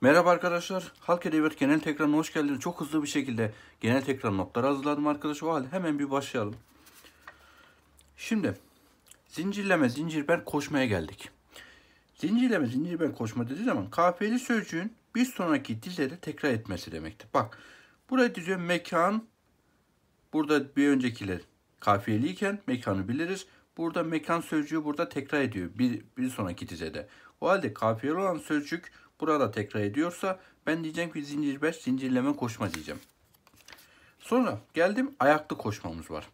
Merhaba arkadaşlar. Halk Edebiyat Genel Tekrarına hoş geldiniz. Çok hızlı bir şekilde genel tekrar notları hazırladım arkadaşlar. O halde hemen bir başlayalım. Şimdi zincirleme, zincirber koşmaya geldik. Zincirleme, zincirber koşma dediği zaman kafiyeli sözcüğün bir sonraki dizede tekrar etmesi demektir. Bak buraya diziyor mekan burada bir öncekiler kafiyeliyken mekanı biliriz. Burada mekan sözcüğü burada tekrar ediyor bir, bir sonraki dizede. O halde kafiyeli olan sözcük burada tekrar ediyorsa ben diyeceğim ki zincir 5 zincirleme koşma diyeceğim. Sonra geldim ayaklı koşmamız var.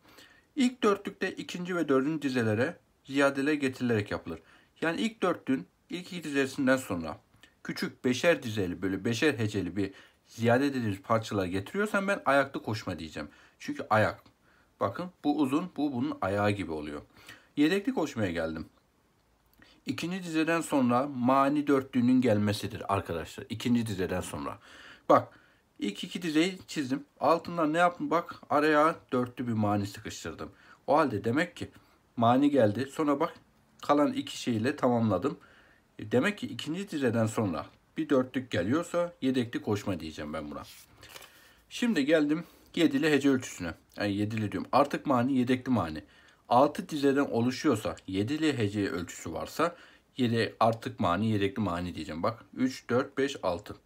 İlk dörtlükte ikinci ve dördüncü dizelere ziyadeler getirilerek yapılır. Yani ilk dörtlüğün ilk iki dizesinden sonra küçük beşer dizeli böyle beşer heceli bir ziyade dediğimiz parçalar getiriyorsam ben ayaklı koşma diyeceğim. Çünkü ayak. Bakın bu uzun bu bunun ayağı gibi oluyor. Yedekli koşmaya geldim. İkinci dizeden sonra mani dörtlüğünün gelmesidir arkadaşlar. İkinci dizeden sonra. Bak ilk iki dizeyi çizdim. Altından ne yaptım? Bak araya dörtlü bir mani sıkıştırdım. O halde demek ki mani geldi. Sonra bak kalan iki şeyle tamamladım. E, demek ki ikinci dizeden sonra bir dörtlük geliyorsa yedekli koşma diyeceğim ben buna. Şimdi geldim yedili hece ölçüsüne. Yani yedili diyorum. Artık mani yedekli mani. 6 dizeden oluşuyorsa 7'li hece ölçüsü varsa yedi artık mani yedekli mani diyeceğim bak. 3, 4, 5, 6.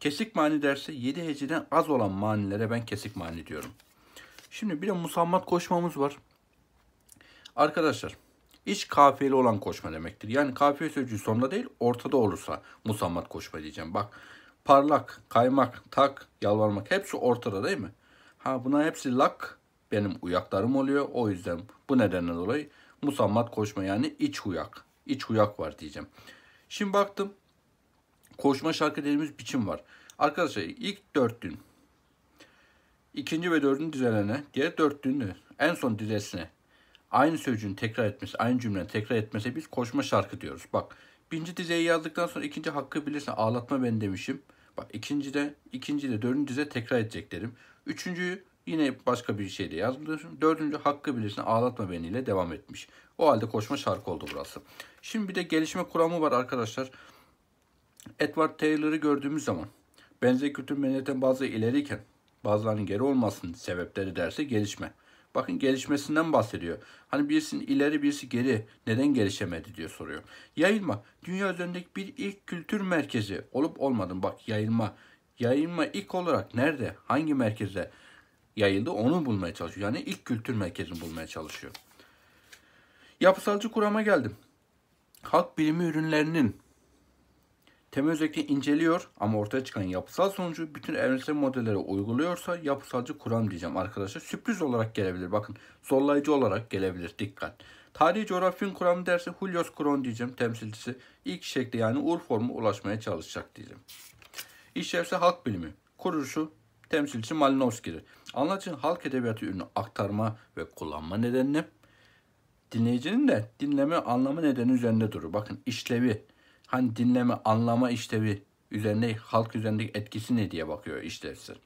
Kesik mani derse 7 heceden az olan manilere ben kesik mani diyorum. Şimdi bir de musammat koşmamız var. Arkadaşlar iç kafiyeli olan koşma demektir. Yani kafiye sözcüğü sonunda değil ortada olursa musammat koşma diyeceğim. Bak parlak, kaymak, tak, yalvarmak hepsi ortada değil mi? Ha buna hepsi lak, benim uyaklarım oluyor. O yüzden bu nedenle dolayı musammat koşma yani iç uyak. İç uyak var diyeceğim. Şimdi baktım koşma şarkı dediğimiz biçim var. Arkadaşlar ilk dört dün ikinci ve dördüncü düzenene diğer dörtlünü en son dizesine aynı sözcüğün tekrar etmesi, aynı cümlenin tekrar etmesi biz koşma şarkı diyoruz. Bak birinci dizeyi yazdıktan sonra ikinci hakkı bilirsin ağlatma ben demişim. Bak ikinci de ikinci de dördüncü dize tekrar edeceklerim. Üçüncüyü Yine başka bir şey de yazmıyorsun. Dördüncü hakkı bilirsin ağlatma beniyle devam etmiş. O halde koşma şarkı oldu burası. Şimdi bir de gelişme kuramı var arkadaşlar. Edward Taylor'ı gördüğümüz zaman benzer kültür medeniyetten bazı ileriyken bazılarının geri olmasının sebepleri derse gelişme. Bakın gelişmesinden bahsediyor. Hani birisinin ileri birisi geri neden gelişemedi diye soruyor. Yayılma dünya üzerindeki bir ilk kültür merkezi olup olmadın. Bak yayılma. Yayılma ilk olarak nerede? Hangi merkezde? yayıldı onu bulmaya çalışıyor. Yani ilk kültür merkezini bulmaya çalışıyor. Yapısalcı kurama geldim. Halk bilimi ürünlerinin temel özellikle inceliyor ama ortaya çıkan yapısal sonucu bütün evrensel modellere uyguluyorsa yapısalcı kuram diyeceğim arkadaşlar. Sürpriz olarak gelebilir. Bakın zorlayıcı olarak gelebilir. Dikkat. Tarih coğrafyanın kuramı dersi Julius Kron diyeceğim temsilcisi. ilk şekli yani ur formu ulaşmaya çalışacak diyeceğim. İşlevse halk bilimi. Kuruluşu Temsilci Malinovski'dir. Anlatıcının halk edebiyatı ürünü aktarma ve kullanma nedeni, dinleyicinin de dinleme anlamı nedeni üzerinde durur. Bakın işlevi, hani dinleme anlama işlevi üzerinde halk üzerindeki etkisi ne diye bakıyor işlevsiz.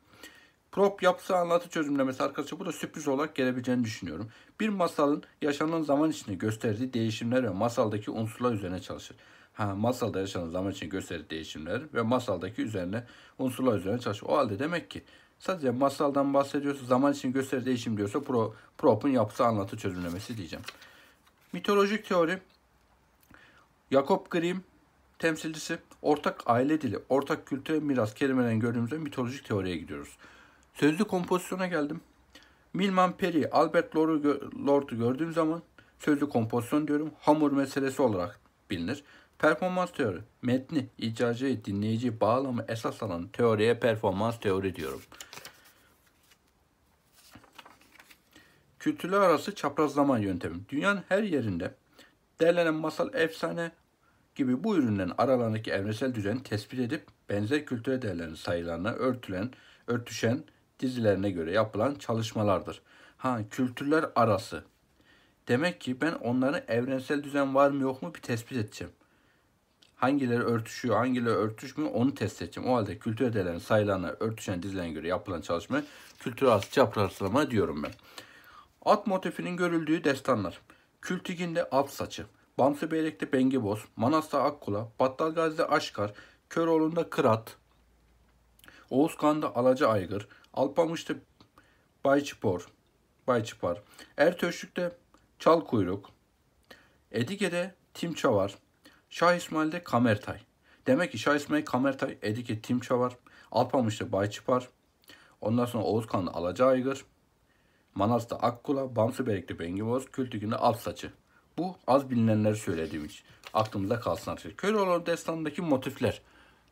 Prop yapısı anlatı çözümlemesi arkadaşlar bu da sürpriz olarak gelebileceğini düşünüyorum. Bir masalın yaşanan zaman içinde gösterdiği değişimler ve masaldaki unsurlar üzerine çalışır. Ha, masalda yaşanan zaman için gösterir değişimler ve masaldaki üzerine unsurlar üzerine çalışıyor. O halde demek ki sadece masaldan bahsediyorsa zaman için gösterir değişim diyorsa pro, prop'un yapısı anlatı çözümlemesi diyeceğim. Mitolojik teori Jakob Grimm temsilcisi ortak aile dili, ortak kültüre miras kelimelerini gördüğümüzde mitolojik teoriye gidiyoruz. Sözlü kompozisyona geldim. Milman Peri, Albert Lord'u gördüğüm zaman sözlü kompozisyon diyorum. Hamur meselesi olarak bilinir. Performans teori, metni, icracıyı, dinleyici bağlamı esas alan teoriye performans teori diyorum. Kültürler arası çaprazlama yöntemi. Dünyanın her yerinde derlenen masal, efsane gibi bu ürünlerin aralarındaki evrensel düzen tespit edip benzer kültüre değerlerin sayılarına örtülen, örtüşen dizilerine göre yapılan çalışmalardır. Ha kültürler arası. Demek ki ben onların evrensel düzen var mı yok mu bir tespit edeceğim hangileri örtüşüyor, hangileri örtüşmüyor onu test edeceğim. O halde kültür ödelerin sayılarına örtüşen dizilerine göre yapılan çalışma kültür arası diyorum ben. At motifinin görüldüğü destanlar. Kültigin'de at saçı, Bamsı Bengi Bengiboz, Manas'ta Akkula, Battalgazi'de Aşkar, Köroğlu'nda Kırat, Oğuzkan'da Alaca Aygır, Alpamış'ta Bayçipor, Bayçipar, Ertöşlük'te Kuyruk, Edike'de Timçavar, Şah İsmail'de Kamertay. Demek ki Şah İsmail Kamertay, Edike Timça var. Alpamış'ta Bayçıpar. Ondan sonra Oğuzkan'da Alaca Aygır. Manas'ta Akkula, Bamsı Bamsıberek'te Bengiboz, Kültük'ünde Alt Saçı. Bu az bilinenleri söylediğim Aklımızda kalsın artık. Şey. Köroğlu destanındaki motifler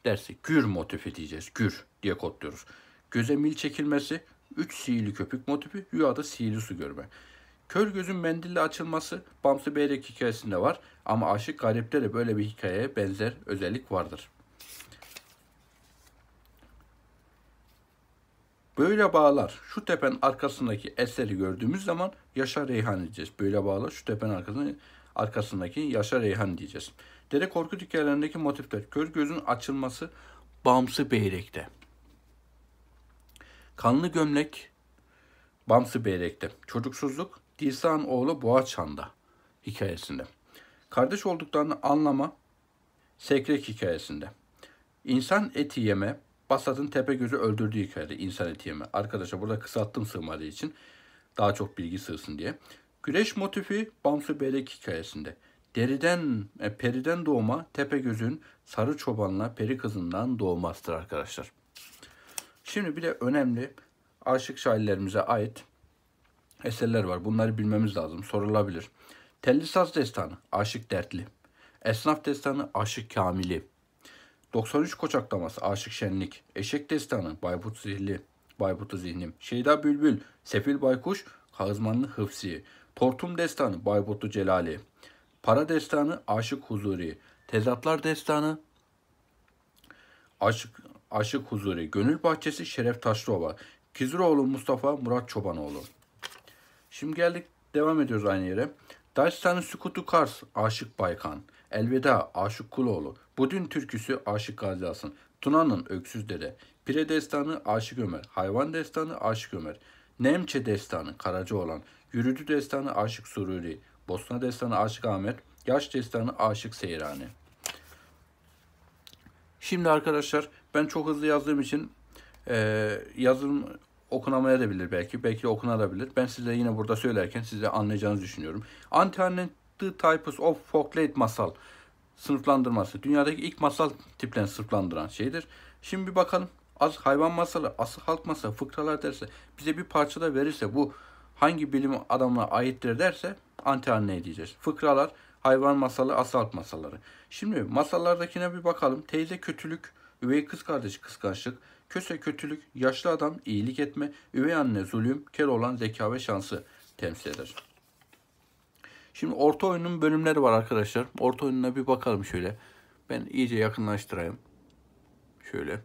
dersi gür motifi diyeceğiz. Gür diye kodluyoruz. Göze mil çekilmesi, 3 sihirli köpük motifi, rüyada sihirli su görme. Kör gözün mendille açılması Bamsı Beyrek hikayesinde var ama Aşık Garip'te de böyle bir hikayeye benzer özellik vardır. Böyle bağlar şu tepen arkasındaki eseri gördüğümüz zaman Yaşar Reyhan diyeceğiz. Böyle bağlar şu tepen arkasındaki, arkasındaki Yaşar Reyhan diyeceğiz. Dede Korkut hikayelerindeki motifler kör gözün açılması Bamsı Beyrek'te. Kanlı gömlek Bamsı Beyrek'te. Çocuksuzluk İhsan oğlu Boğaçanda hikayesinde. Kardeş olduklarını anlama Sekrek hikayesinde. İnsan eti yeme Basat'ın gözü öldürdüğü hikayede insan eti yeme. Arkadaşlar burada kısalttım sığmadığı için. Daha çok bilgi sığsın diye. Güreş motifi Bamsu Belek hikayesinde. Deriden, e, periden doğma tepe Tepegöz'ün sarı çobanla peri kızından doğmasıdır arkadaşlar. Şimdi bir de önemli aşık şairlerimize ait eserler var. Bunları bilmemiz lazım. Sorulabilir. Telli Saz Destanı, Aşık Dertli. Esnaf Destanı, Aşık Kamili. 93 Koçaklaması, Aşık Şenlik. Eşek Destanı, Bayburt Zihli. Bayburt'u Zihnim. Şeyda Bülbül, Sefil Baykuş, Kazmanlı Hıfsi. Tortum Destanı, Bayburt'u Celali. Para Destanı, Aşık Huzuri. Tezatlar Destanı, Aşık, Aşık Huzuri. Gönül Bahçesi, Şeref Taşlıova. kizroğlu Mustafa, Murat Çobanoğlu. Şimdi geldik devam ediyoruz aynı yere. Daştan'ın Sükutu Kars, Aşık Baykan, Elveda, Aşık Kuloğlu, Budun Türküsü, Aşık Gazi Hasan, Tuna'nın Öksüz Dede, Pire Destanı, Aşık Ömer, Hayvan Destanı, Aşık Ömer, Nemçe Destanı, Karaca olan, Yürüdü Destanı, Aşık Sururi, Bosna Destanı, Aşık Ahmet, Yaş Destanı, Aşık Seyrani. Şimdi arkadaşlar ben çok hızlı yazdığım için e, yazım Okunamayabilir da belki. Belki okunabilir. Ben size yine burada söylerken size anlayacağınızı düşünüyorum. Antianet The Types of Folklore Masal sınıflandırması. Dünyadaki ilk masal tiplerini sınıflandıran şeydir. Şimdi bir bakalım. Az hayvan masalı, asıl halk masalı, fıkralar derse, bize bir parça da verirse bu hangi bilim adamına aittir derse antianne diyeceğiz. Fıkralar, hayvan masalı, asıl halk masalları. Şimdi masallardakine bir bakalım. Teyze kötülük, üvey kız kardeş kıskançlık, Köse kötülük, yaşlı adam iyilik etme, üvey anne zulüm, kel olan zeka ve şansı temsil eder. Şimdi orta oyunun bölümleri var arkadaşlar. Orta oyununa bir bakalım şöyle. Ben iyice yakınlaştırayım. Şöyle.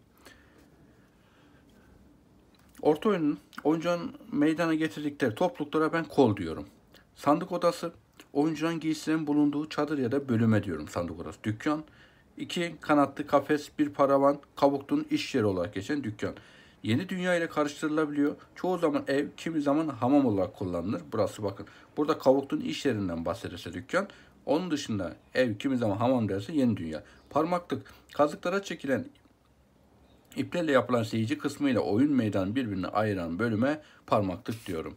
Orta oyunun oyuncunun meydana getirdikleri topluluklara ben kol diyorum. Sandık odası, oyuncunun giysilerin bulunduğu çadır ya da bölüme diyorum sandık odası. Dükkan, İki kanatlı kafes, bir paravan, kabuklunun iş yeri olarak geçen dükkan. Yeni dünya ile karıştırılabiliyor. Çoğu zaman ev, kimi zaman hamam olarak kullanılır. Burası bakın. Burada kabuklunun iş yerinden bahsederse dükkan. Onun dışında ev, kimi zaman hamam derse yeni dünya. Parmaklık, kazıklara çekilen iplerle yapılan seyirci ile oyun meydanı birbirine ayıran bölüme parmaklık diyorum.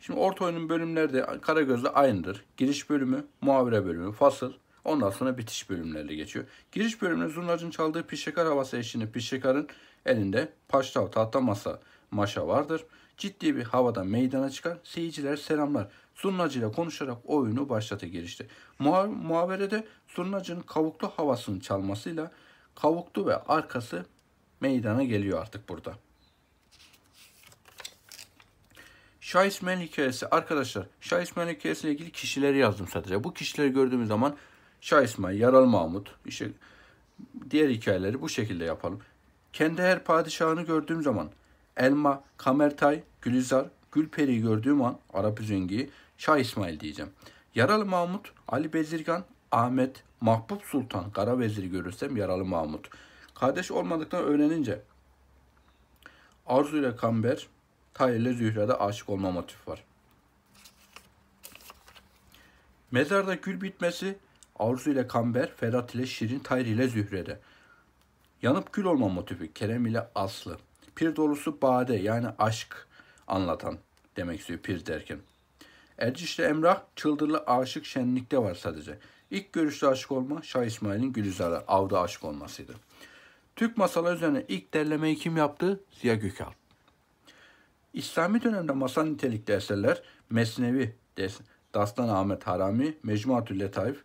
Şimdi orta oyunun bölümleri de Kara Gözle aynıdır. Giriş bölümü, muhabire bölümü, fasıl, Ondan sonra bitiş bölümlerine geçiyor. Giriş bölümünde zurnacın çaldığı pişekar havası eşliğinde pişekarın elinde paştav tahta masa maşa vardır. Ciddi bir havada meydana çıkar. Seyirciler selamlar. Zurnacıyla konuşarak oyunu başlatı girişti. Muha muhaberede zurnacın kavuklu havasını çalmasıyla kavuklu ve arkası meydana geliyor artık burada. Şah İsmail hikayesi arkadaşlar Şah İsmail hikayesiyle ilgili kişileri yazdım sadece. Bu kişileri gördüğümüz zaman Şah İsmail, Yaral Mahmut, işte diğer hikayeleri bu şekilde yapalım. Kendi her padişahını gördüğüm zaman Elma, Kamertay, Gülizar, Gülperi'yi gördüğüm an Arap Üzengi, Şah İsmail diyeceğim. Yaralı Mahmut, Ali Bezirgan, Ahmet, Mahbub Sultan, Kara Veziri görürsem Yaralı Mahmut. Kardeş olmadıktan öğrenince Arzu ile Kamber, Tahir ile Zühre'de aşık olma motif var. Mezarda gül bitmesi Arzu ile Kamber, Ferhat ile Şirin, Tayr ile Zührede. Yanıp Kül olma motifi Kerem ile Aslı. Pir dolusu Bade yani aşk anlatan demek istiyor pir derken. Erciş ile Emrah çıldırlı aşık şenlikte var sadece. İlk görüşte aşık olma Şah İsmail'in Gülizar'a avda aşık olmasıydı. Türk masalı üzerine ilk derlemeyi kim yaptı? Ziya Gökalp. İslami dönemde masal nitelikli eserler Mesnevi, Destan Ahmet Harami, Mecmuatül Letaif,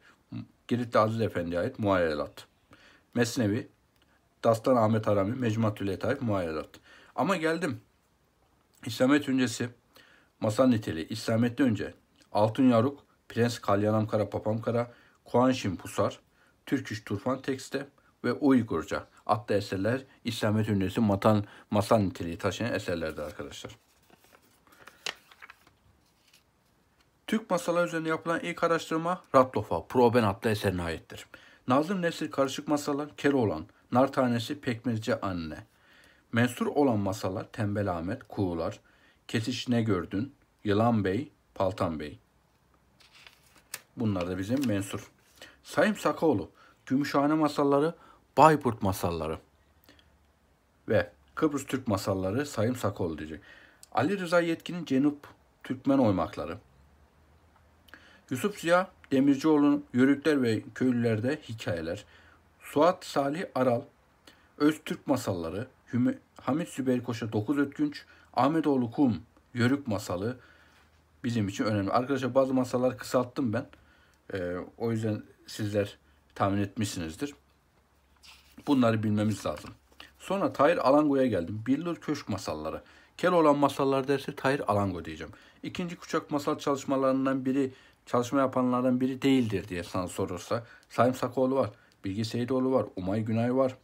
Giritli Aziz Efendi'ye ait muayyelat. Mesnevi, Dastan Ahmet Harami, Mecmuatü'yle ait muayyelat. Ama geldim. İslamiyet öncesi Masan Niteli, İslamiyet'ten önce Altın Yaruk, Prens Kalyanam Kara Papam Kara, Kuanşin Pusar, Türküş Turfan Tekste ve Uygurca adlı eserler İslamiyet öncesi matan, Masan niteliği taşıyan eserlerdi arkadaşlar. Türk masalları üzerine yapılan ilk araştırma Ratlofa, Proben adlı eserine aittir. Nazım Nesir Karışık Masalar, Keloğlan, Nar Tanesi, Pekmezci Anne. Mensur olan masalar Tembel Ahmet, Kuğular, Kesiş Ne Gördün, Yılan Bey, Paltan Bey. Bunlar da bizim mensur. Sayım Sakaoğlu, Gümüşhane Masalları, Bayburt Masalları ve Kıbrıs Türk Masalları Sayım Sakaoğlu diyecek. Ali Rıza Yetkin'in Cenup Türkmen Oymakları, Yusuf Ziya Demircioğlu'nun Yörükler ve Köylülerde Hikayeler, Suat Salih Aral, Öztürk Masalları, Hümü, Hamit Sübeyir Koşa 9 Ötkünç, Ahmetoğlu Kum Yörük Masalı bizim için önemli. Arkadaşlar bazı masallar kısalttım ben. Ee, o yüzden sizler tahmin etmişsinizdir. Bunları bilmemiz lazım. Sonra Tahir Alango'ya geldim. Billur Köşk Masalları. Kel olan masallar dersi Tahir Alango diyeceğim. İkinci kuşak masal çalışmalarından biri çalışma yapanlardan biri değildir diye sana sorursa Sayın Sakoğlu var, Bilgi Seyidoğlu var, Umay Günay var,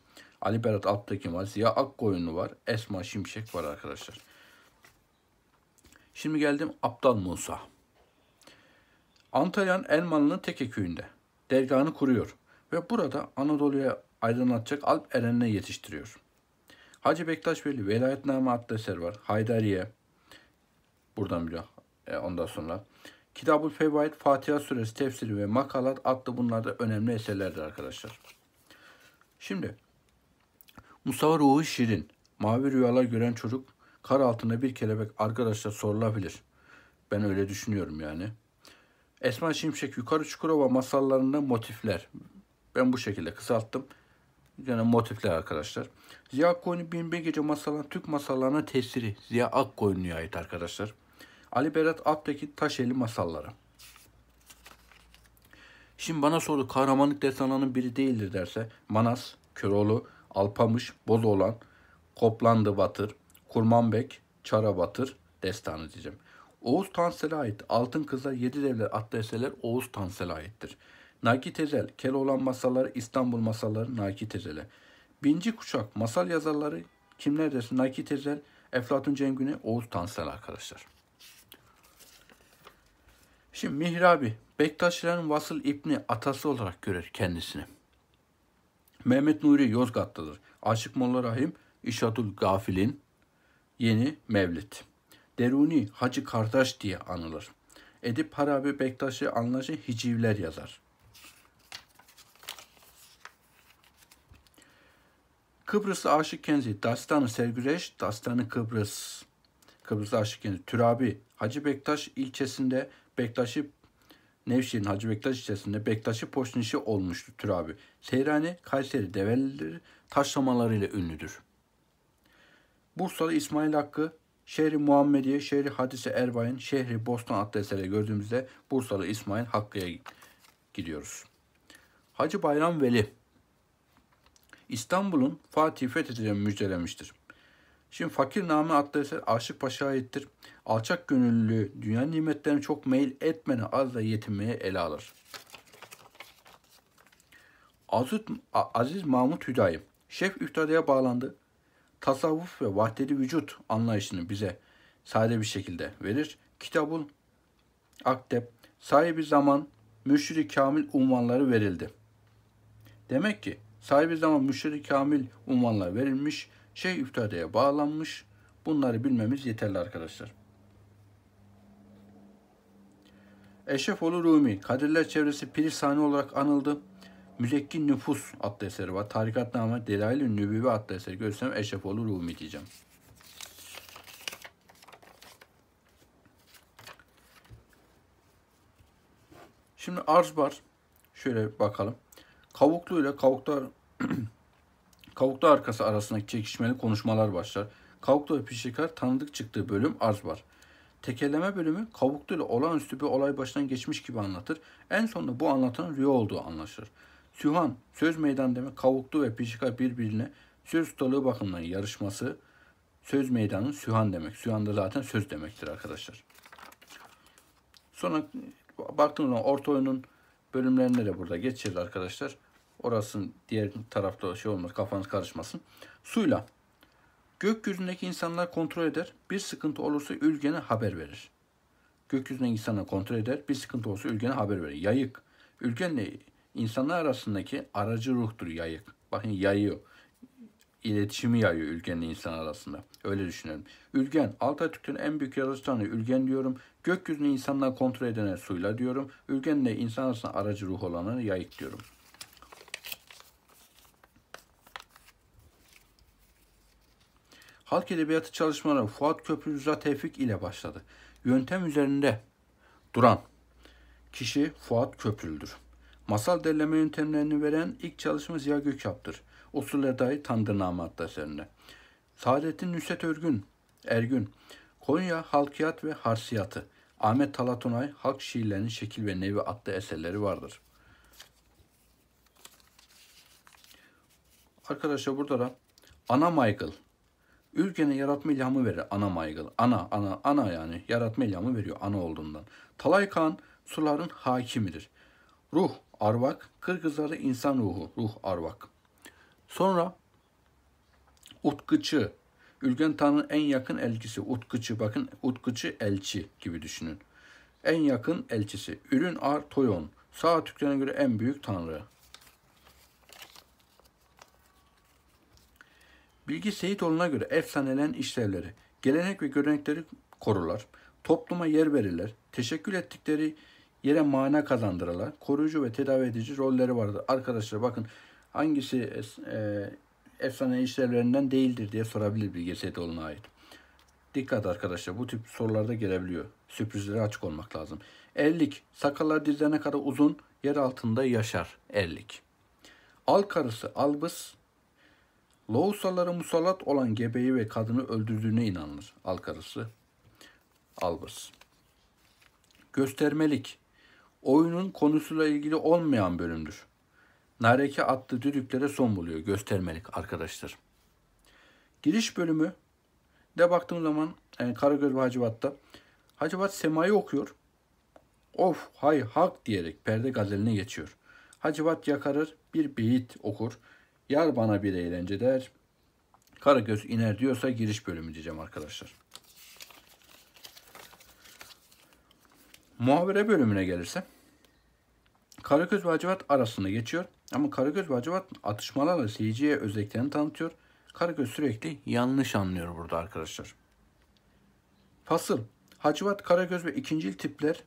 Ali Berat Alptekin var, Ziya Akkoyunlu var, Esma Şimşek var arkadaşlar. Şimdi geldim Aptal Musa. Antalya'nın Elmalı'nın Teke köyünde dergahını kuruyor ve burada Anadolu'ya aydınlatacak Alp Eren'le yetiştiriyor. Hacı Bektaş Veli Velayetname adlı eser var. Haydariye. Buradan biliyor. E, ondan sonra Kitabul Fevaid, Fatiha Suresi tefsiri ve makalat adlı bunlar da önemli eserlerdir arkadaşlar. Şimdi Musa ruhu şirin, mavi rüyalar gören çocuk, kar altında bir kelebek arkadaşlar sorulabilir. Ben öyle düşünüyorum yani. Esma Şimşek Yukarı Çukurova masallarında motifler. Ben bu şekilde kısalttım. Yani motifler arkadaşlar. Ziya Akkoyun'un Binbir Gece masallarının Türk masallarına tesiri. Ziya Akkoyun'a ait arkadaşlar. Ali Berat Aptekin Taşeli Masalları Şimdi bana soru kahramanlık destanının biri değildir derse Manas, Köroğlu, Alpamış, Bozoğlan, Koplandı Batır, Kurmanbek, Çara Batır destanı diyeceğim. Oğuz Tansel'e ait Altın Kızlar Yedi Devler adlı eserler Oğuz Tansel'e aittir. Nakit Ezel, Keloğlan Masalları, İstanbul Masalları Naki Ezel'e. Binci Kuşak Masal Yazarları kimler dersin? Nakit Ezel, Eflatun Cengüne, Oğuz Tansel arkadaşlar. Şimdi Mihrabi, Bektaşilerin Vasıl İbni atası olarak görür kendisini. Mehmet Nuri Yozgat'tadır. Aşık Molla Rahim, İşadül Gafil'in yeni mevlid. Deruni Hacı Kardeş diye anılır. Edip Harabi Bektaşi anlaşı hicivler yazar. Kıbrıs'ta Aşık Kenzi, Dastanı Sergüreş, Dastanı Kıbrıs, Kıbrıs'ta Aşık Kenzi, Türabi, Hacı Bektaş ilçesinde Bektaşi Nevşehir'in Hacı Bektaş içerisinde Bektaşi Poşnişi olmuştu tür abi. Seyrani Kayseri Develileri taşlamalarıyla ünlüdür. Bursa'da İsmail Hakkı Şehri Muhammediye, Şehri Hadise Erbay'ın Şehri Bostan adlı eseri gördüğümüzde Bursa'da İsmail Hakkı'ya gidiyoruz. Hacı Bayram Veli İstanbul'un Fatih fethedeceğini müjdelemiştir. Şimdi Fakir namı adlı eser Aşık Paşa'ya aittir. Alçak gönüllü dünya nimetlerine çok meyil etmene az da yetinmeye ele alır. Azut Aziz Mahmut Hüdayi Şef Üftada'ya bağlandı. Tasavvuf ve vahdeli vücut anlayışını bize sade bir şekilde verir. Kitabul Akdep sahibi zaman müşri kamil unvanları verildi. Demek ki sahibi zaman müşri kamil unvanlar verilmiş Şeyh Üftade'ye bağlanmış. Bunları bilmemiz yeterli arkadaşlar. Eşrefoğlu Rumi, Kadirler çevresi pir sahne olarak anıldı. Müzekkin Nüfus adlı eseri var. Tarikatname Delail-i Nübüve adlı eseri görsem Eşrefoğlu Rumi diyeceğim. Şimdi arz var. Şöyle bakalım. Kavuklu ile kavuklar Kavuklu arkası arasındaki çekişmeli konuşmalar başlar. Kavuklu ve Pişikar tanıdık çıktığı bölüm az var. Tekerleme bölümü Kavuklu ile olağanüstü bir olay baştan geçmiş gibi anlatır. En sonunda bu anlatan rüya olduğu anlaşılır. Sühan, söz meydan demek Kavuklu ve Pişikar birbirine söz ustalığı bakımından yarışması, söz meydanı Sühan demek. Sühan da zaten söz demektir arkadaşlar. Sonra baktığımda orta oyunun bölümlerinde de burada geçirdi arkadaşlar. Orasın diğer tarafta şey olmaz kafanız karışmasın. Suyla gökyüzündeki insanlar kontrol eder. Bir sıkıntı olursa ülgene haber verir. Gökyüzündeki insanlar kontrol eder. Bir sıkıntı olursa ülgene haber verir. Yayık. Ülkenle insanlar arasındaki aracı ruhtur yayık. Bakın yayıyor. İletişimi yayıyor ülgenle insan arasında. Öyle düşünelim. Ülken. Altay Türkten en büyük yazıcı tanrı ülken diyorum. Gökyüzünü insanlar kontrol edene suyla diyorum. Ülgenle insan arasında aracı ruh olanı yayık diyorum. Halk edebiyatı çalışmaları Fuat Köprülü Rıza Tevfik ile başladı. Yöntem üzerinde duran kişi Fuat Köprülü'dür. Masal derleme yöntemlerini veren ilk çalışma Ziya Gökçap'tır. Usuller dair Tandırname adlı eserinde. Saadettin Nusret Örgün, Ergün, Konya Halkiyat ve Harsiyatı, Ahmet Talatunay Halk Şiirlerinin Şekil ve Nevi adlı eserleri vardır. Arkadaşlar burada da Ana Michael, Ülkenin yaratma ilhamı verir ana maygalı. Ana, ana, ana yani yaratma ilhamı veriyor ana olduğundan. Talay Kağan suların hakimidir. Ruh, arvak, Kırgızlarda insan ruhu, ruh arvak. Sonra utkıcı Ülgen Tan'ın en yakın elçisi, utkıcı bakın utkıcı elçi gibi düşünün. En yakın elçisi, ürün ar toyon, sağ Türklerine göre en büyük tanrı. Bilgi Seyit Seyitoğlu'na göre efsanelen işlevleri, gelenek ve görenekleri korurlar, topluma yer verirler, teşekkür ettikleri yere mana kazandırırlar, koruyucu ve tedavi edici rolleri vardır. Arkadaşlar bakın hangisi e, efsane işlevlerinden değildir diye sorabilir Bilgi Seyit Seyitoğlu'na ait. Dikkat arkadaşlar bu tip sorularda gelebiliyor. Sürprizlere açık olmak lazım. Erlik. Sakallar dizlerine kadar uzun. Yer altında yaşar. Erlik. Al karısı. Albıs. Lausalara musallat olan gebeyi ve kadını öldürdüğüne inanılır. Alkarısı, karısı Albus. Göstermelik. Oyunun konusuyla ilgili olmayan bölümdür. Nareke attı düdüklere son buluyor göstermelik arkadaşlar. Giriş bölümü de baktığım zaman yani e, Karagöz ve Hacivat'ta Hacivat semayı okuyor. Of hay hak diyerek perde gazeline geçiyor. Hacivat yakarır bir beyit okur. Yar bana bir eğlence der. Karagöz iner diyorsa giriş bölümü diyeceğim arkadaşlar. Muhabere bölümüne gelirse Karagöz ve Hacivat arasında geçiyor. Ama Karagöz ve Hacivat atışmalarla seyirciye özelliklerini tanıtıyor. Karagöz sürekli yanlış anlıyor burada arkadaşlar. Fasıl. Hacivat, Karagöz ve ikinci tipler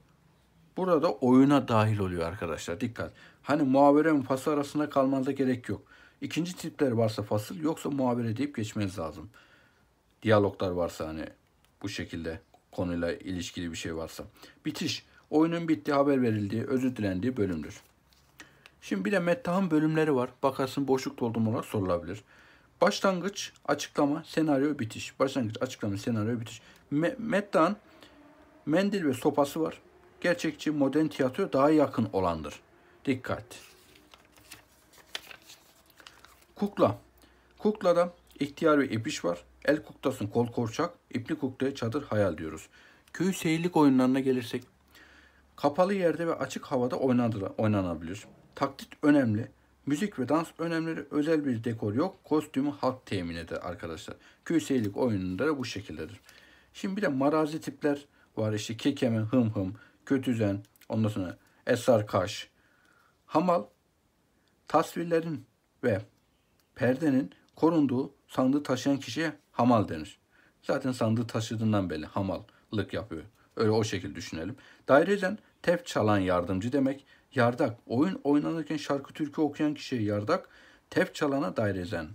burada oyuna dahil oluyor arkadaşlar. Dikkat. Hani muhabere ve fasıl arasında kalmanıza gerek yok. İkinci tipler varsa fasıl yoksa muhabere deyip geçmeniz lazım. Diyaloglar varsa hani bu şekilde konuyla ilişkili bir şey varsa. Bitiş. Oyunun bittiği, haber verildiği, özür dilendiği bölümdür. Şimdi bir de mettahın bölümleri var. Bakarsın boşluk doldurma olarak sorulabilir. Başlangıç, açıklama, senaryo, bitiş. Başlangıç, açıklama, senaryo, bitiş. Me mettahın mendil ve sopası var. Gerçekçi modern tiyatro daha yakın olandır. Dikkat! Kukla. Kuklada ihtiyar ve ipiş var. El kuklasın kol korçak, İpli kuklaya çadır hayal diyoruz. Köy seyirlik oyunlarına gelirsek kapalı yerde ve açık havada oynanabilir. Taklit önemli. Müzik ve dans önemleri özel bir dekor yok. Kostümü halk temin eder arkadaşlar. Köy seyirlik oyununda bu şekildedir. Şimdi bir de marazi tipler var. işte kekeme, hım hım, kötüzen, ondan sonra esrar kaş. Hamal tasvirlerin ve perdenin korunduğu sandığı taşıyan kişiye hamal denir. Zaten sandığı taşıdığından belli hamallık yapıyor. Öyle o şekilde düşünelim. Daireden tef çalan yardımcı demek. Yardak, oyun oynanırken şarkı türkü okuyan kişiye yardak, tef çalana dairezen.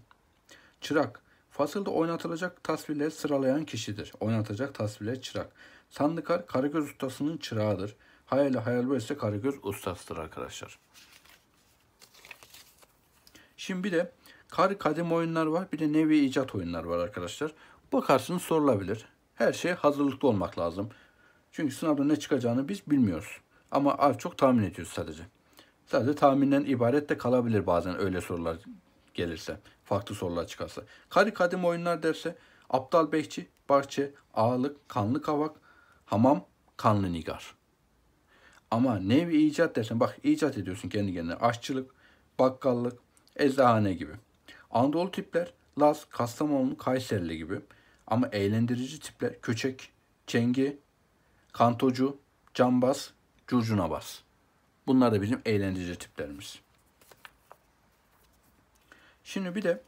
Çırak, fasılda oynatılacak tasvirleri sıralayan kişidir. Oynatacak tasvirler çırak. Sandıkar, Karagöz ustasının çırağıdır. Hayali hayal ise Karagöz ustasıdır arkadaşlar. Şimdi bir de Kar kadim oyunlar var bir de nevi icat oyunlar var arkadaşlar. Bakarsınız sorulabilir. Her şey hazırlıklı olmak lazım. Çünkü sınavda ne çıkacağını biz bilmiyoruz. Ama az çok tahmin ediyoruz sadece. Sadece tahminden ibaret de kalabilir bazen öyle sorular gelirse. Farklı sorular çıkarsa. Kari kadim oyunlar derse aptal bekçi, bahçe, ağalık, kanlı kavak, hamam, kanlı nigar. Ama nevi icat dersen bak icat ediyorsun kendi kendine. Aşçılık, bakkallık, eczahane gibi. Anadolu tipler Laz, Kastamonu, Kayserili gibi ama eğlendirici tipler Köçek, Çengi, Kantocu, Cambaz, Curcunabaz. Bunlar da bizim eğlendirici tiplerimiz. Şimdi bir de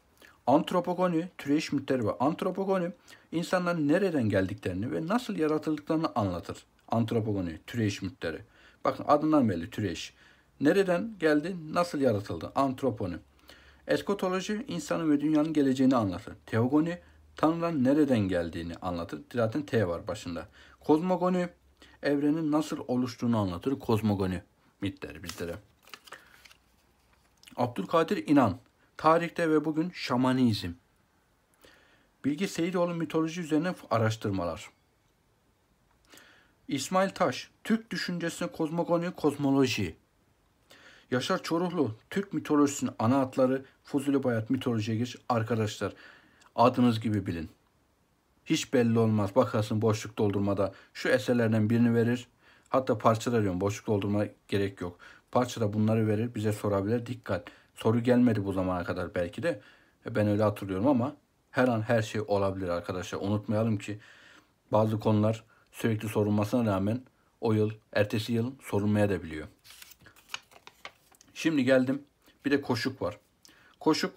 antropogoni, türeyiş mitleri ve antropogoni insanların nereden geldiklerini ve nasıl yaratıldıklarını anlatır. Antropogoni, türeyiş mitleri. Bakın adından belli türeyiş. Nereden geldi, nasıl yaratıldı? Antroponi. Eskatoloji insanın ve dünyanın geleceğini anlatır. Teogoni Tanrı'nın nereden geldiğini anlatır. Zaten T var başında. Kozmogoni evrenin nasıl oluştuğunu anlatır. Kozmogoni mitleri bizlere. Abdülkadir İnan tarihte ve bugün şamanizm. Bilgi Seyidoğlu mitoloji üzerine araştırmalar. İsmail Taş, Türk düşüncesine kozmogoni, kozmoloji. Yaşar Çoruhlu, Türk mitolojisinin ana atları Fuzuli Bayat mitolojiye geç arkadaşlar. Adınız gibi bilin. Hiç belli olmaz. Bakarsın boşluk doldurmada şu eserlerden birini verir. Hatta parçalar diyorum. Boşluk doldurma gerek yok. Parçada bunları verir. Bize sorabilir. Dikkat. Soru gelmedi bu zamana kadar belki de. E, ben öyle hatırlıyorum ama her an her şey olabilir arkadaşlar. Unutmayalım ki bazı konular sürekli sorulmasına rağmen o yıl, ertesi yıl sorulmaya da biliyor. Şimdi geldim. Bir de koşuk var. Koşuk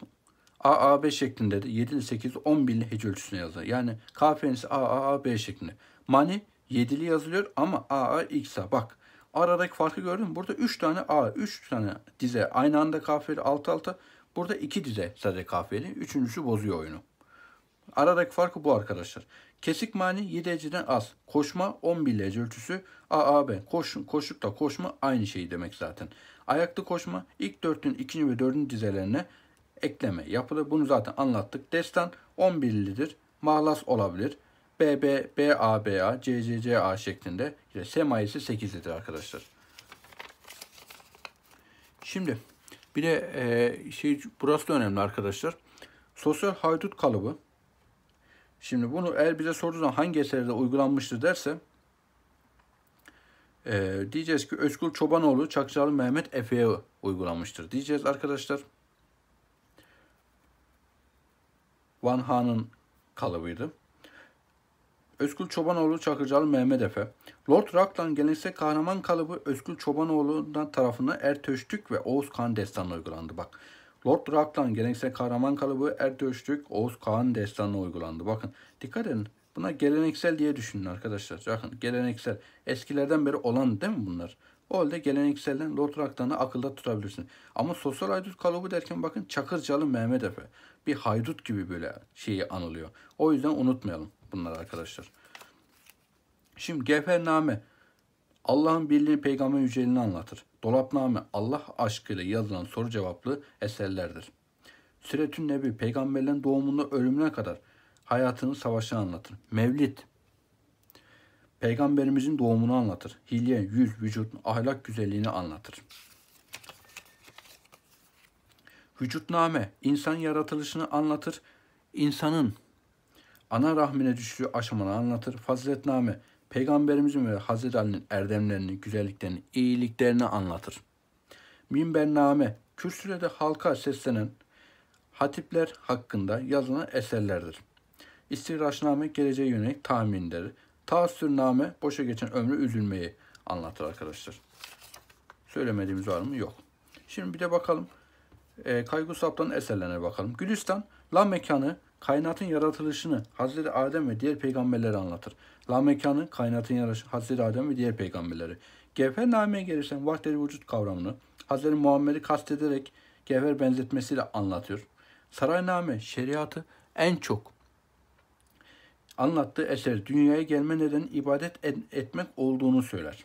AAB şeklinde de 7'li 8 11'li hece ölçüsüne yazılıyor. Yani K penisi AAAB şeklinde. Mani 7'li yazılıyor ama AA bak. Aradaki farkı gördün mü? Burada 3 tane A, 3 tane dize aynı anda kafiyeli alt alta. Burada 2 dize sadece kafiyeli. Üçüncüsü bozuyor oyunu. Aradaki farkı bu arkadaşlar. Kesik mani 7 heceden az. Koşma 11 hece ölçüsü AAB. Koşun, koşuk da koşma aynı şeyi demek zaten. Ayakta koşma ilk dörtün ikinci ve dördüncü dizelerine ekleme yapılır. Bunu zaten anlattık. Destan 11'lidir. Mahlas olabilir. BB, BABA, CCCA şeklinde. İşte S mayısı 8'lidir arkadaşlar. Şimdi bir de e, şey burası da önemli arkadaşlar. Sosyal haydut kalıbı. Şimdi bunu eğer bize sorduğu hangi eserde uygulanmıştır derse e, diyeceğiz ki Özgür Çobanoğlu Çakçalı Mehmet Efe'ye uygulanmıştır diyeceğiz arkadaşlar. Van Han'ın kalıbıydı. Özgül Çobanoğlu Çakırcalı Mehmet Efe. Lord Rock'tan geleneksel kahraman kalıbı Özgül Çobanoğlu'ndan tarafına Ertöştük ve Oğuz Kağan destanına uygulandı. Bak Lord Rock'tan geleneksel kahraman kalıbı Ertöştük, Oğuz Kağan destanına uygulandı. Bakın dikkat edin Buna geleneksel diye düşünün arkadaşlar. Bakın geleneksel. Eskilerden beri olan değil mi bunlar? O halde gelenekselden Lothrak'tanı akılda tutabilirsin. Ama sosyal haydut kalıbı derken bakın Çakırcalı Mehmet Efe. Bir haydut gibi böyle şeyi anılıyor. O yüzden unutmayalım bunları arkadaşlar. Şimdi Gefername, Allah'ın birliğini peygamber yüceliğini anlatır. Dolapname Allah aşkıyla yazılan soru cevaplı eserlerdir. Süretün Nebi peygamberlerin doğumundan ölümüne kadar hayatını, savaşını anlatır. Mevlid, peygamberimizin doğumunu anlatır. Hilye, yüz, vücut, ahlak güzelliğini anlatır. Vücutname, insan yaratılışını anlatır. İnsanın ana rahmine düştüğü aşamanı anlatır. Faziletname, peygamberimizin ve Hazreti Ali'nin erdemlerini, güzelliklerini, iyiliklerini anlatır. Minbername, kürsülerde halka seslenen hatipler hakkında yazılan eserlerdir. İstihraçname geleceğe yönelik tahminleri. Taassürname boşa geçen ömrü üzülmeyi anlatır arkadaşlar. Söylemediğimiz var mı? Yok. Şimdi bir de bakalım. E, ee, Kaygu Saptan'ın eserlerine bakalım. Gülistan, La mekanı, kainatın yaratılışını Hazreti Adem ve diğer peygamberleri anlatır. La mekanı, kainatın yaratılışı Hazreti Adem ve diğer peygamberleri. Gevhernameye gelirsen vahdeli vücut kavramını Hazreti Muhammed'i kastederek gevher benzetmesiyle anlatıyor. Sarayname şeriatı en çok anlattığı eser dünyaya gelme neden ibadet etmek olduğunu söyler.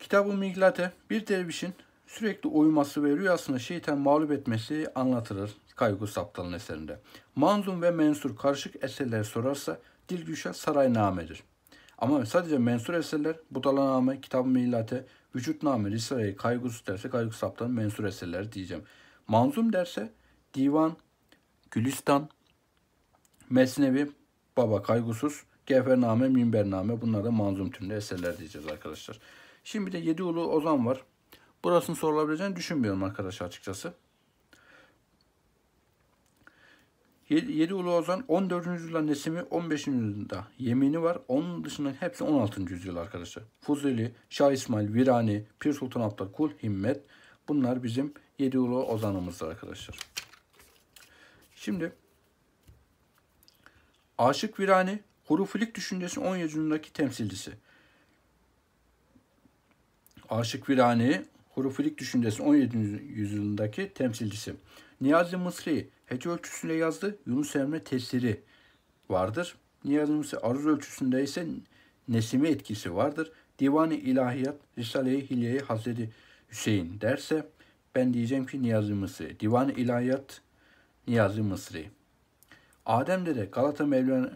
Kitab-ı Miglat'e bir dervişin sürekli uyuması ve rüyasını şeytan mağlup etmesi anlatılır Kaygı Saptal'ın eserinde. Manzum ve Mensur karışık eserler sorarsa Dilgüş'e namedir. Ama sadece mensur eserler, Budalaname, Kitab-ı Millat'e, Vücutname, Risale-i Kaygus derse Kaygı Saptal'ın mensur eserleri diyeceğim. Manzum derse Divan, Gülistan, Mesnevi, Baba Kaygusuz, Gevhername, Minbername bunlar da manzum türünde eserler diyeceğiz arkadaşlar. Şimdi de Yedi Ulu Ozan var. Burasını sorulabileceğini düşünmüyorum arkadaşlar açıkçası. Yedi Ulu Ozan 14. yüzyılda Nesimi 15. yüzyılda Yemini var. Onun dışında hepsi 16. yüzyıl arkadaşlar. Fuzuli, Şah İsmail, Virani, Pir Sultan Abdülkul, Himmet. Bunlar bizim Yedi Ulu Ozan'ımızdır arkadaşlar. Şimdi Aşık Virani, hurufilik düşüncesi 10 yüzyıldaki temsilcisi. Aşık Virani, hurufilik düşüncesi 17. yüzyıldaki temsilcisi. Niyazi Mısri, hece ölçüsüyle yazdı, Yunus Emre tesiri vardır. Niyazi Mısri aruz ölçüsünde ise Nesimi etkisi vardır. Divani İlahiyat, Risale-i Hilye-i Hazreti Hüseyin derse ben diyeceğim ki Niyazi Mısri. divan İlahiyat Niyazi Mısri. Adem dede Galata Mevlevi,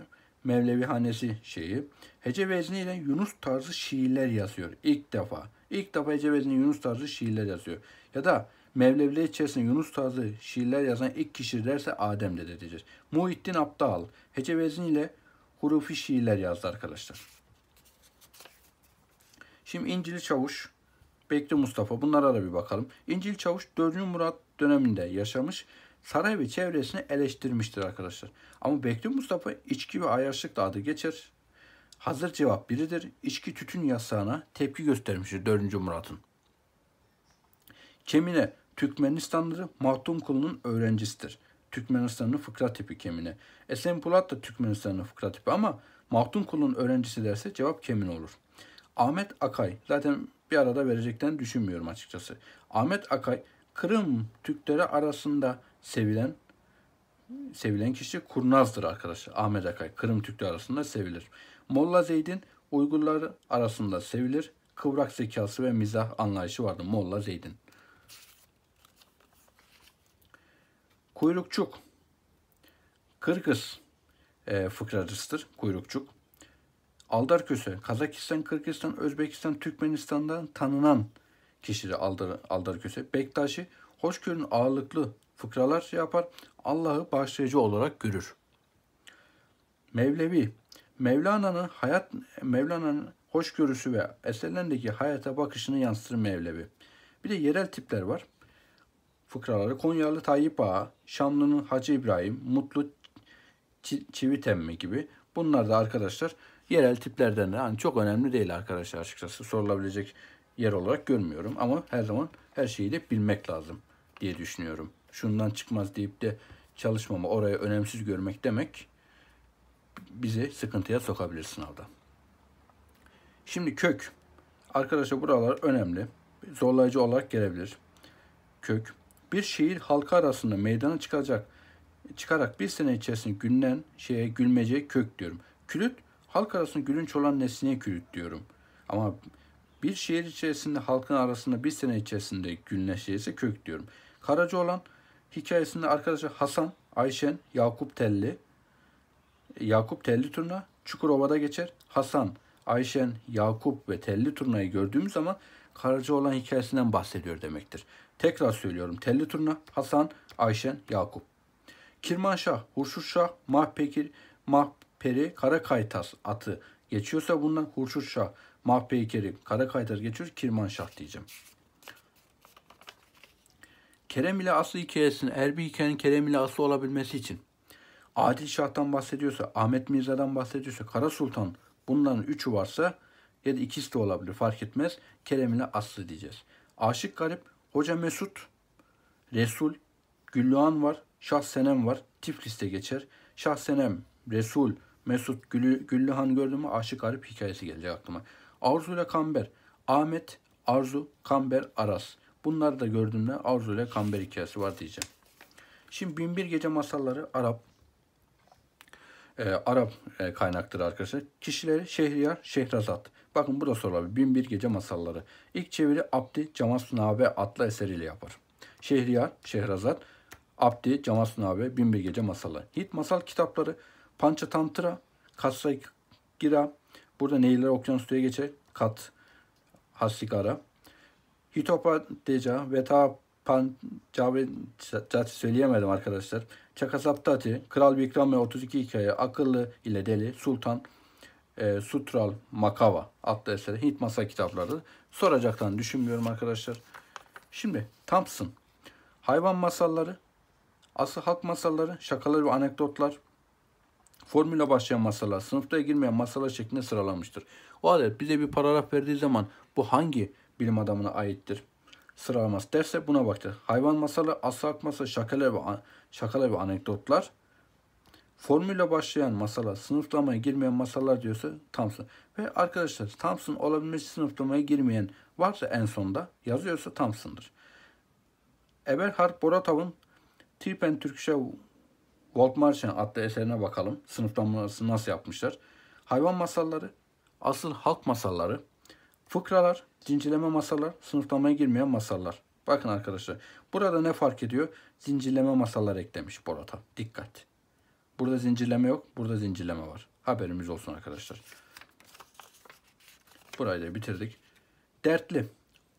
Mevlevi Hanesi şeyi hece ile Yunus tarzı şiirler yazıyor ilk defa. İlk defa hece vezni Yunus tarzı şiirler yazıyor. Ya da Mevlevi içerisinde Yunus tarzı şiirler yazan ilk kişi derse Adem dede diyeceğiz. Muhittin Abdal hece ile hurufi şiirler yazdı arkadaşlar. Şimdi İncil Çavuş, Bekri Mustafa bunlara da bir bakalım. İncil Çavuş 4. Murat döneminde yaşamış saray ve çevresini eleştirmiştir arkadaşlar. Ama Bekri Mustafa içki ve ayarşlıkla adı geçer. Hazır cevap biridir. İçki tütün yasağına tepki göstermiştir 4. Murat'ın. Kemine Türkmenistanlıları Mahdum Kulu'nun öğrencisidir. Türkmenistanlı fıkra tipi Kemine. Esen Polat da Türkmenistanlı fıkra tipi ama Mahdum Kulu'nun öğrencisi derse cevap Kemine olur. Ahmet Akay zaten bir arada vereceklerini düşünmüyorum açıkçası. Ahmet Akay Kırım Türkleri arasında sevilen sevilen kişi kurnazdır arkadaşlar. Ahmet Akay Kırım Türkleri arasında sevilir. Molla Zeyd'in Uygurlar arasında sevilir. Kıvrak zekası ve mizah anlayışı vardı Molla Zeyd'in. Kuyrukçuk Kırgız e, fıkracısıdır Kuyrukçuk. Aldar Köse, Kazakistan, Kırgızistan, Özbekistan, Türkmenistan'dan tanınan kişidir Aldar, Aldar Köse. Bektaşi, hoşgörünün ağırlıklı fıkralar şey yapar. Allah'ı bağışlayıcı olarak görür. Mevlevi Mevlana'nın hayat Mevlana'nın hoşgörüsü ve eserlerindeki hayata bakışını yansıtır Mevlevi. Bir de yerel tipler var. Fıkraları Konyalı Tayyip Ağa, Şanlı'nın Hacı İbrahim, Mutlu Çivitemmi gibi. Bunlar da arkadaşlar yerel tiplerden de hani çok önemli değil arkadaşlar açıkçası. Sorulabilecek yer olarak görmüyorum ama her zaman her şeyi de bilmek lazım diye düşünüyorum şundan çıkmaz deyip de çalışmama oraya önemsiz görmek demek bizi sıkıntıya sokabilir sınavda. Şimdi kök. Arkadaşlar buralar önemli. Zorlayıcı olarak gelebilir. Kök. Bir şehir halka arasında meydana çıkacak çıkarak bir sene içerisinde günlen şeye gülmece kök diyorum. Külüt halk arasında gülünç olan nesneye külüt diyorum. Ama bir şehir içerisinde halkın arasında bir sene içerisinde günleşirse kök diyorum. Karaca olan hikayesinde arkadaşlar Hasan, Ayşen, Yakup Telli, Yakup Telli turna Çukurova'da geçer. Hasan, Ayşen, Yakup ve Telli turnayı gördüğümüz zaman Karaca olan hikayesinden bahsediyor demektir. Tekrar söylüyorum. Telli turna Hasan, Ayşen, Yakup. Kirmanşah, Hurşutşah, Mahpekir, Mahperi, Karakaytas atı geçiyorsa bundan Hurşutşah, Mahpekeri, Karakaytas geçiyor. Kirmanşah diyeceğim. Kerem ile Aslı hikayesinin Erbi hikayenin Kerem ile Aslı olabilmesi için Adil Şah'tan bahsediyorsa, Ahmet Mirza'dan bahsediyorsa, Kara Sultan bunların üçü varsa ya da ikisi de olabilir fark etmez. Kerem ile Aslı diyeceğiz. Aşık Garip, Hoca Mesut, Resul, Güllühan var, Şah Senem var. Tiflis'te geçer. Şah Senem, Resul, Mesut, Gülü, Güllühan gördüm mü Aşık Garip hikayesi gelecek aklıma. Arzu ile Kamber, Ahmet, Arzu, Kamber, Aras. Bunları da gördüğümde Arzu ile Kamber hikayesi var diyeceğim. Şimdi Binbir Gece Masalları Arap e, Arap e, kaynaktır arkadaşlar. Kişileri Şehriyar, Şehrazat. Bakın bu da sorulabilir. Binbir Gece Masalları. İlk çeviri Abdi Camassunabe adlı eseriyle yapar. Şehriyar, Şehrazat, Abdi Camassunabe, Binbir Gece Masalları. Hit masal kitapları Panchatantra, Kasra Gira, burada nehirler okyanus suya geçer, Kat, Hasikara, ve Hitopadeca, Vetapancavet söyleyemedim arkadaşlar. Çakasaptati, Kral Vikram ve 32 Hikaye, Akıllı ile Deli, Sultan, e, Sutral Makava adlı eseri Hint masa kitapları. soracaktan düşünmüyorum arkadaşlar. Şimdi Thompson. Hayvan masalları, asıl halk masalları, şakalar ve anekdotlar, formüle başlayan masallar sınıfta girmeyen masalar şeklinde sıralanmıştır. O halde bize bir paragraf verdiği zaman bu hangi bilim adamına aittir. Sıralaması derse buna baktı. Hayvan masalı, asıl masalı, şakalar ve, şakalar ve anekdotlar. Formülle başlayan masalar, sınıflamaya girmeyen masallar diyorsa Thompson. Ve arkadaşlar Thompson olabilmesi sınıflamaya girmeyen varsa en sonda yazıyorsa Thompson'dır. Eberhard Boratow'un Tipen Türkçe Voltmarschen adlı eserine bakalım. Sınıflaması nasıl yapmışlar. Hayvan masalları, asıl halk masalları, Fıkralar, zincirleme masallar, sınıflamaya girmeyen masallar. Bakın arkadaşlar burada ne fark ediyor? Zincirleme masallar eklemiş Borata. Dikkat. Burada zincirleme yok. Burada zincirleme var. Haberimiz olsun arkadaşlar. Burayı da bitirdik. Dertli.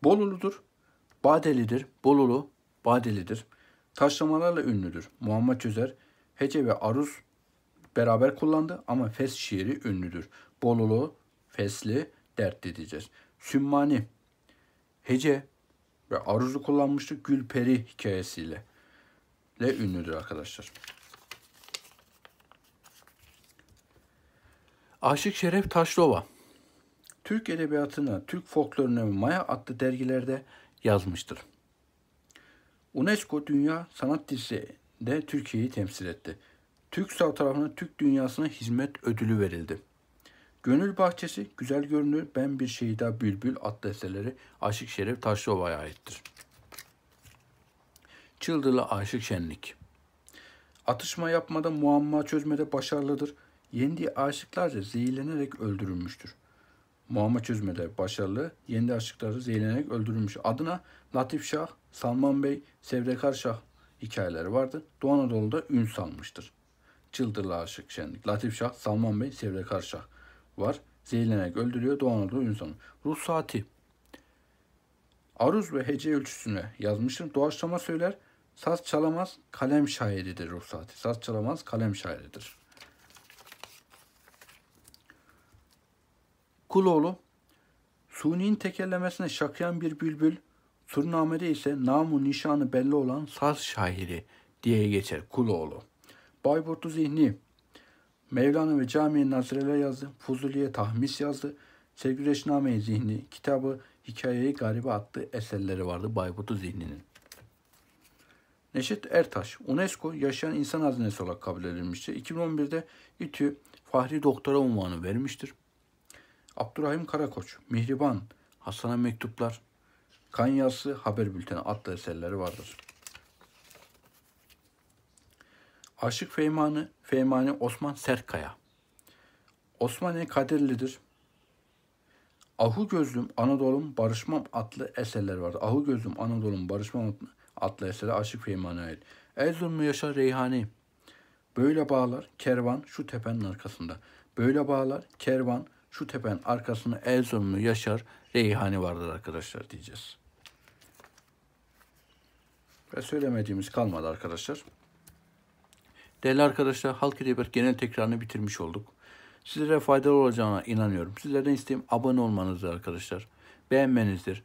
Boluludur. Badelidir. Bolulu. Badelidir. Taşlamalarla ünlüdür. Muhammed Çözer. Hece ve Aruz beraber kullandı ama Fes şiiri ünlüdür. Bolulu, Fesli, dert edeceğiz. Sümmani, hece ve aruzu kullanmıştık Gülperi hikayesiyle ile ünlüdür arkadaşlar. Aşık Şeref Taşlova Türk Edebiyatı'na, Türk Folkloruna ve Maya adlı dergilerde yazmıştır. UNESCO Dünya Sanat Dizisi'nde Türkiye'yi temsil etti. Türk sağ tarafına Türk Dünyasına Hizmet Ödülü verildi. Gönül Bahçesi güzel görünür. Ben bir şey daha bülbül at desteleri Aşık Şerif Taşlova'ya aittir. Çıldırlı Aşık Şenlik Atışma yapmada muamma çözmede başarılıdır. Yendiği aşıklarca zehirlenerek öldürülmüştür. Muamma çözmede başarılı, yendi aşıkları zehirlenerek öldürülmüş. Adına Latif Şah, Salman Bey, Sevdekar Şah hikayeleri vardı. Doğu Anadolu'da ün salmıştır. Çıldırlı Aşık Şenlik, Latif Şah, Salman Bey, Sevdekar Şah var. Zehirlenerek öldürüyor. Doğan olduğu insanın. Ruhsati. Aruz ve hece ölçüsüne yazmışım. Doğaçlama söyler. Saz çalamaz kalem şairidir ruhsati. Saz çalamaz kalem şairidir. Kuloğlu Suni'nin tekerlemesine şakyan bir bülbül, Surname'de ise namu nişanı belli olan saz şairi diye geçer Kuloğlu. Bayburtlu Zihni Mevlana ve Cami-i yazdı. Fuzuli'ye tahmis yazdı. Sergüreşname-i Zihni kitabı hikayeyi garibe attı eserleri vardı Bayburt'u Zihni'nin. Neşet Ertaş, UNESCO yaşayan insan hazinesi olarak kabul edilmiştir. 2011'de İTÜ Fahri Doktora unvanı vermiştir. Abdurrahim Karakoç, Mihriban, Hasan'a Mektuplar, Kanyası Haber Bülteni adlı eserleri vardır. Aşık Feymanı, Feymani Osman Serkaya. Osmani Kadirli'dir. Ahu Gözlüm Anadolu'm Barışmam adlı eserler vardı. Ahu Gözlüm Anadolu'm Barışmam adlı eserler Aşık Feyman'a ait. Erzurum Yaşa Reyhani. Böyle bağlar kervan şu tepenin arkasında. Böyle bağlar kervan şu tepen arkasında Erzurumlu Yaşar Reyhani vardır arkadaşlar diyeceğiz. Ve söylemediğimiz kalmadı arkadaşlar. Değerli arkadaşlar Halk Edebiyat genel tekrarını bitirmiş olduk. Sizlere faydalı olacağına inanıyorum. Sizlerden isteğim abone olmanızdır arkadaşlar. Beğenmenizdir.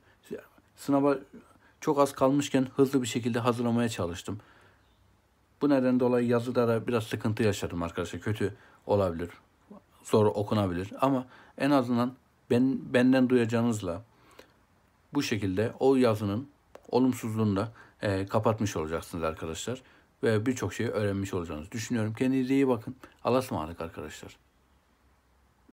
Sınava çok az kalmışken hızlı bir şekilde hazırlamaya çalıştım. Bu neden dolayı yazıda da biraz sıkıntı yaşadım arkadaşlar. Kötü olabilir. Zor okunabilir. Ama en azından ben, benden duyacağınızla bu şekilde o yazının olumsuzluğunu da e, kapatmış olacaksınız arkadaşlar ve birçok şeyi öğrenmiş olacağınızı düşünüyorum. Kendinize iyi bakın. Allah'a ısmarladık arkadaşlar.